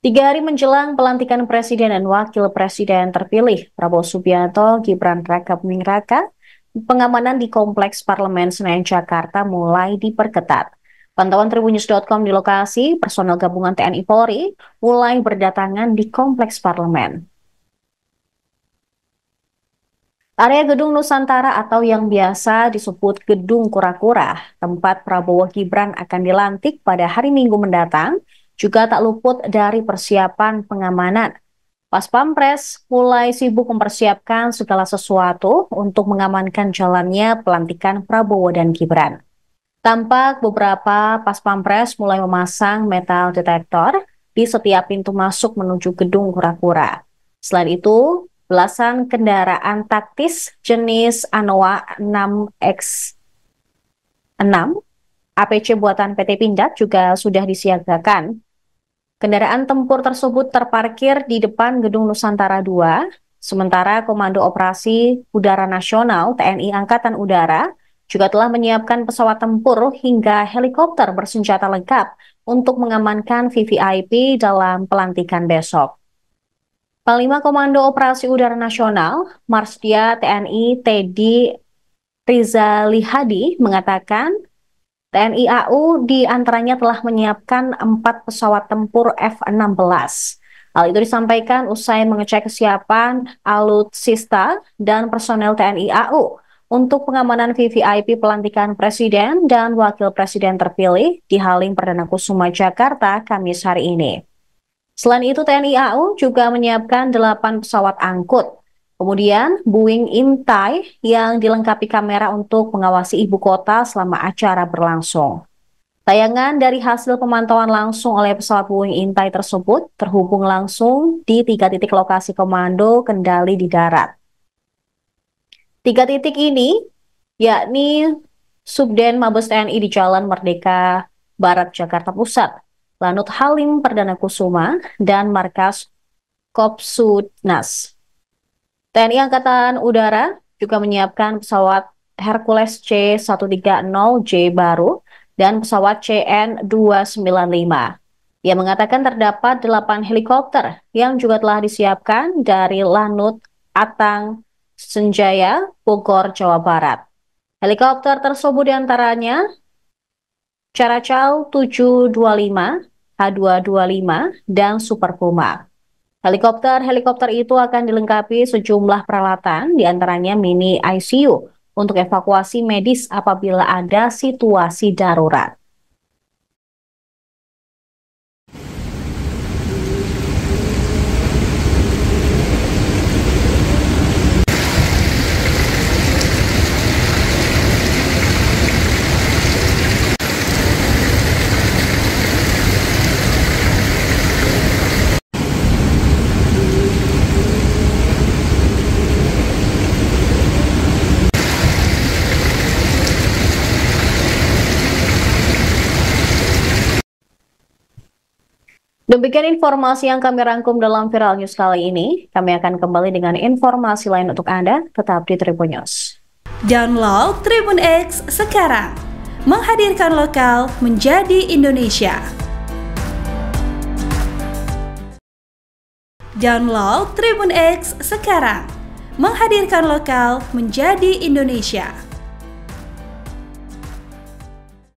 Tiga hari menjelang pelantikan Presiden dan Wakil Presiden terpilih, Prabowo Subianto, Gibran Raka Buming Raka, pengamanan di Kompleks Parlemen Senayan Jakarta mulai diperketat. Pantauan tribunnews.com di lokasi, personel gabungan TNI Polri mulai berdatangan di Kompleks Parlemen. Area Gedung Nusantara atau yang biasa disebut Gedung Kura-Kura, tempat Prabowo Gibran akan dilantik pada hari Minggu mendatang, juga tak luput dari persiapan pengamanan. Pas Pampres mulai sibuk mempersiapkan segala sesuatu untuk mengamankan jalannya pelantikan Prabowo dan Gibran. Tampak beberapa pas Pampres mulai memasang metal detektor di setiap pintu masuk menuju gedung kura-kura. Selain itu, belasan kendaraan taktis jenis Anoa 6X6 APC buatan PT Pindad juga sudah disiagakan Kendaraan tempur tersebut terparkir di depan Gedung Nusantara II, sementara Komando Operasi Udara Nasional TNI Angkatan Udara juga telah menyiapkan pesawat tempur hingga helikopter bersenjata lengkap untuk mengamankan VVIP dalam pelantikan besok. Panglima Komando Operasi Udara Nasional, Marsdia TNI Teddy Riza Lihadi mengatakan TNI AU diantaranya telah menyiapkan empat pesawat tempur F-16. Hal itu disampaikan usai mengecek kesiapan alutsista dan personel TNI AU untuk pengamanan VVIP pelantikan Presiden dan Wakil Presiden terpilih di Halim Perdana Kusuma, Jakarta, Kamis hari ini. Selain itu, TNI AU juga menyiapkan 8 pesawat angkut Kemudian Boeing Intai yang dilengkapi kamera untuk mengawasi ibu kota selama acara berlangsung. Tayangan dari hasil pemantauan langsung oleh pesawat Boeing Intai tersebut terhubung langsung di tiga titik lokasi komando kendali di darat. Tiga titik ini yakni Subden Mabes TNI di Jalan Merdeka Barat Jakarta Pusat, Lanut Halim Perdana Kusuma, dan Markas Kopsudnas. TNI Angkatan Udara juga menyiapkan pesawat Hercules C-130J baru dan pesawat CN-295. Ia mengatakan terdapat 8 helikopter yang juga telah disiapkan dari Lanut, Atang, Senjaya, Bogor, Jawa Barat. Helikopter tersebut diantaranya Caracau 725, H225, dan Super Puma. Helikopter-helikopter itu akan dilengkapi sejumlah peralatan, diantaranya mini ICU, untuk evakuasi medis apabila ada situasi darurat. Demikian informasi yang kami rangkum dalam Viral News kali ini. Kami akan kembali dengan informasi lain untuk Anda, tetap di Tribun News. Download Tribun X sekarang. Menghadirkan lokal menjadi Indonesia. Download Tribun X sekarang. Menghadirkan lokal menjadi Indonesia.